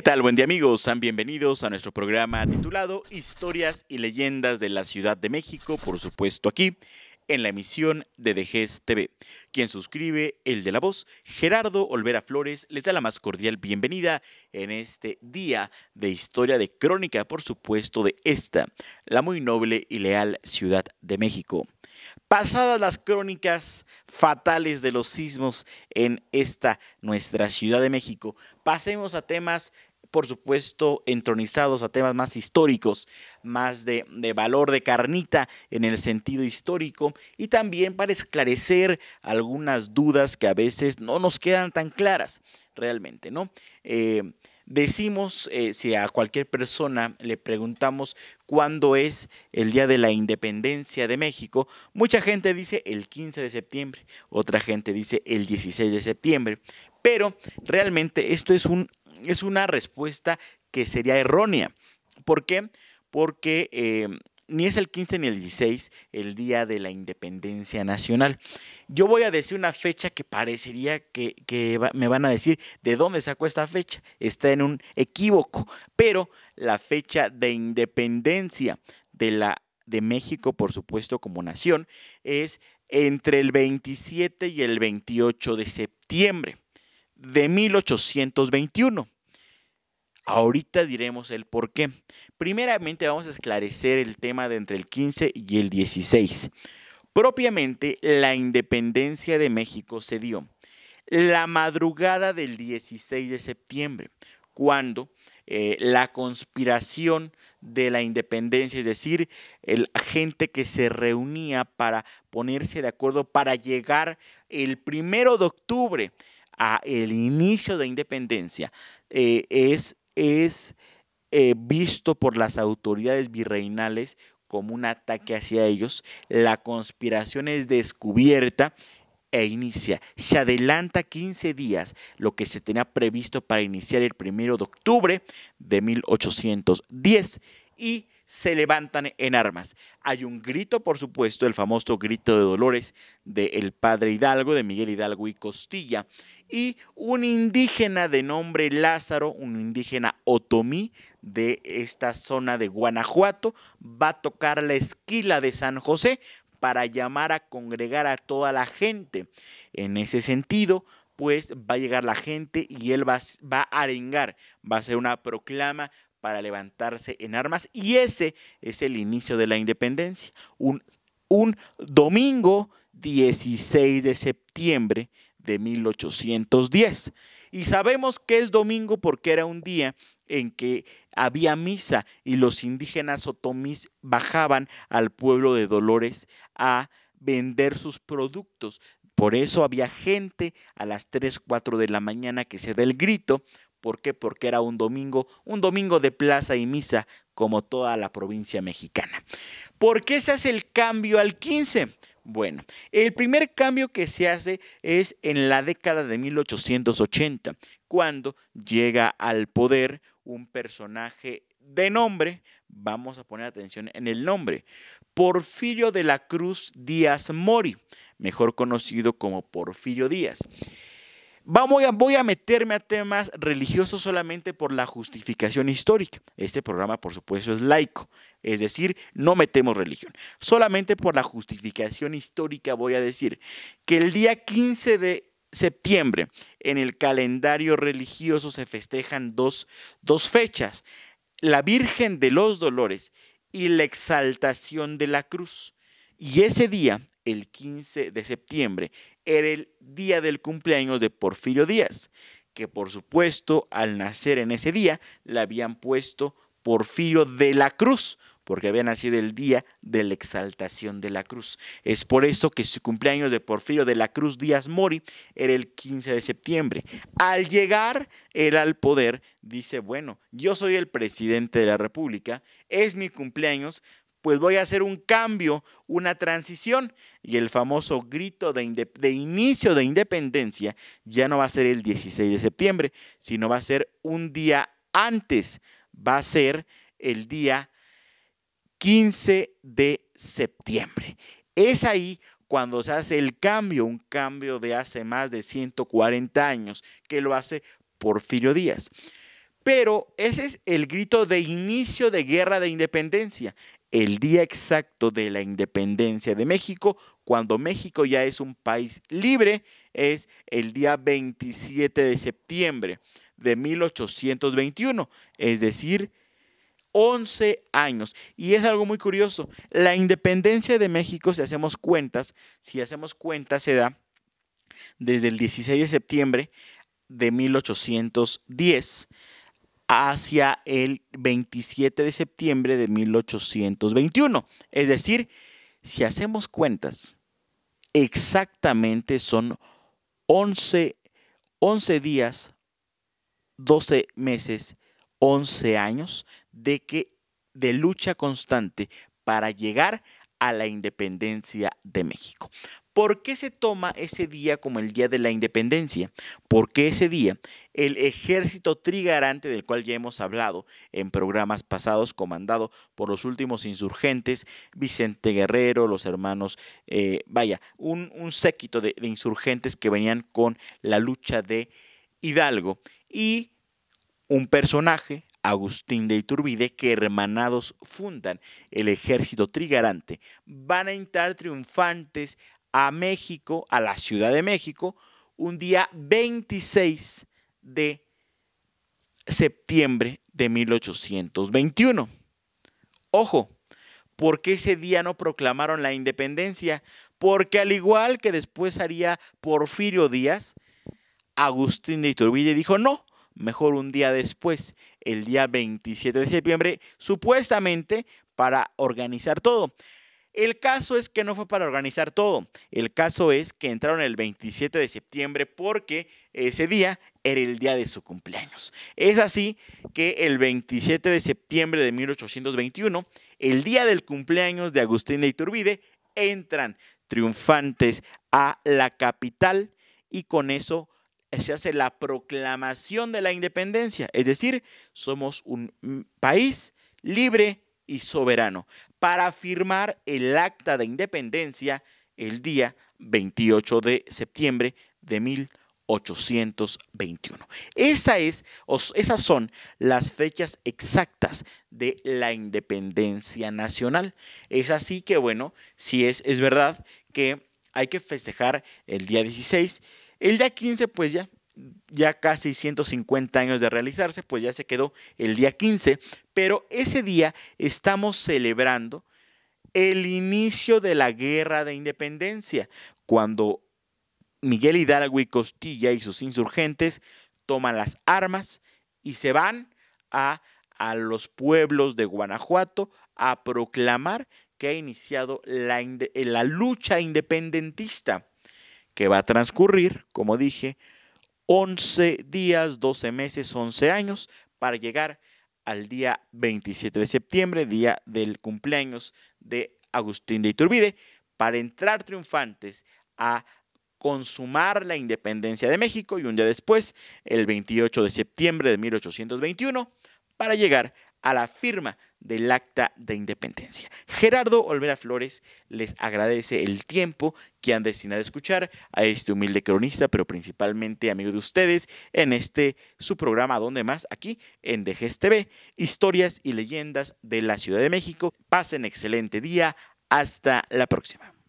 ¿Qué tal? Buen día amigos, sean bienvenidos a nuestro programa titulado Historias y leyendas de la Ciudad de México, por supuesto aquí en la emisión de DGES TV. Quien suscribe, el de la voz, Gerardo Olvera Flores, les da la más cordial bienvenida en este día de historia de crónica, por supuesto, de esta, la muy noble y leal Ciudad de México. Pasadas las crónicas fatales de los sismos en esta nuestra Ciudad de México, pasemos a temas por supuesto, entronizados a temas más históricos, más de, valor de carnita en el sentido histórico y también para esclarecer algunas dudas que a veces no nos quedan tan claras realmente, ¿no? Eh, Decimos, eh, si a cualquier persona le preguntamos cuándo es el Día de la Independencia de México, mucha gente dice el 15 de septiembre, otra gente dice el 16 de septiembre, pero realmente esto es, un, es una respuesta que sería errónea. ¿Por qué? Porque eh, ni es el 15 ni el 16, el día de la independencia nacional. Yo voy a decir una fecha que parecería que, me van a decir de dónde sacó esta fecha. Está en un equívoco, pero la fecha de independencia de, la, de México, por supuesto, como nación, es entre el 27 y el 28 de septiembre de 1821. Ahorita diremos el por qué. Primeramente vamos a esclarecer el tema de entre el 15 y el 16. Propiamente la independencia de México se dio la madrugada del 16 de septiembre, cuando eh, la conspiración de la independencia, es decir, el gente que se reunía para ponerse de acuerdo para llegar el primero de octubre a el inicio de independencia, eh, es es eh, visto por las autoridades virreinales como un ataque hacia ellos, la conspiración es descubierta e inicia. Se adelanta 15 días lo que se tenía previsto para iniciar el primero de octubre de 1810 y se levantan en armas. Hay un grito, por supuesto, el famoso grito de dolores del el padre Hidalgo, de Miguel Hidalgo y Costilla, y un indígena de nombre Lázaro, un indígena otomí de esta zona de Guanajuato, va a tocar la esquila de San José para llamar a congregar a toda la gente. En ese sentido, pues va a llegar la gente y él va, va, a arengar, va a hacer una proclama para levantarse en armas y ese es el inicio de la independencia. Un, domingo 16 de septiembre de 1810. Y sabemos que es domingo porque era un día en que había misa y los indígenas otomís bajaban al pueblo de Dolores a vender sus productos. Por eso había gente a las 3, 4 de la mañana que se da el grito ¿Por qué? Porque era un domingo, un domingo de plaza y misa, como toda la provincia mexicana. ¿Por qué se hace el cambio al 15? Bueno, el primer cambio que se hace es en la década de 1880, cuando llega al poder un personaje de nombre, vamos a poner atención en el nombre, Porfirio de la Cruz Díaz Mori, mejor conocido como Porfirio Díaz voy a meterme a temas religiosos solamente por la justificación histórica. Este programa, por supuesto, es laico, es decir, no metemos religión. Solamente por la justificación histórica voy a decir que el día 15 de septiembre en el calendario religioso se festejan dos fechas, la Virgen de los Dolores y la exaltación de la cruz. Y ese día el 15 de septiembre. Era el día del cumpleaños de Porfirio Díaz, que por supuesto al nacer en ese día le habían puesto Porfirio de la Cruz, porque había nacido el día de la exaltación de la cruz. Es por eso que su cumpleaños de Porfirio de la Cruz Díaz Mori era el 15 de septiembre. Al llegar él al poder, dice, bueno, yo soy el presidente de la República, es mi cumpleaños, pues voy a hacer un cambio, una transición. Y el famoso grito de, inicio de independencia ya no va a ser el 16 de septiembre, sino va a ser un día antes, va a ser el día 15 de septiembre. Es ahí cuando se hace el cambio, un cambio de hace más de 140 años, que lo hace Porfirio Díaz. Pero ese es el grito de inicio de guerra de independencia el día exacto de la independencia de México, cuando México ya es un país libre, es el día 27 de septiembre de 1821, es decir, 11 años. Y es algo muy curioso. La independencia de México, si hacemos cuentas, si hacemos cuentas, se da desde el 16 de septiembre de 1810 hacia el 27 de septiembre de 1821. Es decir, si hacemos cuentas, exactamente son 11, días, 12 meses, 11 años de, que, de lucha constante para llegar a la independencia de México. ¿Por qué se toma ese día como el Día de la Independencia? Porque ese día el ejército trigarante del cual ya hemos hablado en programas pasados, comandado por los últimos insurgentes, Vicente Guerrero, los hermanos, eh, vaya, un, séquito de, de insurgentes que venían con la lucha de Hidalgo y un personaje, Agustín de Iturbide que hermanados fundan el ejército trigarante. Van a entrar triunfantes a México, a la Ciudad de México, un día 26 de septiembre de 1821. Ojo, ¿por qué ese día no proclamaron la independencia? Porque al igual que después haría Porfirio Díaz, Agustín de Iturbide dijo, no, mejor un día después, el día 27 de septiembre, supuestamente para organizar todo. El caso es que no fue para organizar todo. El caso es que entraron el 27 de septiembre porque ese día era el día de su cumpleaños. Es así que el 27 de septiembre de 1821, el día del cumpleaños de Agustín de Iturbide, entran triunfantes a la capital y con eso se hace la proclamación de la independencia. Es decir, somos un país libre soberano para firmar el acta de independencia el día 28 de septiembre de 1821. Esa es, esas son las fechas exactas de la independencia nacional. Es así que, bueno, si es, es verdad que hay que festejar el día 16, el día 15, pues ya ya casi 150 años de realizarse, pues ya se quedó el día 15, pero ese día estamos celebrando el inicio de la guerra de independencia, cuando Miguel Hidalgo y Costilla y sus insurgentes toman las armas y se van a, los pueblos de Guanajuato a proclamar que ha iniciado la, la lucha independentista, que va a transcurrir, como dije, 11 días, 12 meses, 11 años para llegar al día 27 de septiembre, día del cumpleaños de Agustín de Iturbide, para entrar triunfantes a consumar la independencia de México y un día después, el 28 de septiembre de 1821, para llegar a la firma del acta de independencia. Gerardo Olvera Flores les agradece el tiempo que han destinado a escuchar a este humilde cronista, pero principalmente amigo de ustedes en este su programa, donde más? Aquí en DGS TV, historias y leyendas de la Ciudad de México. Pasen excelente día, hasta la próxima.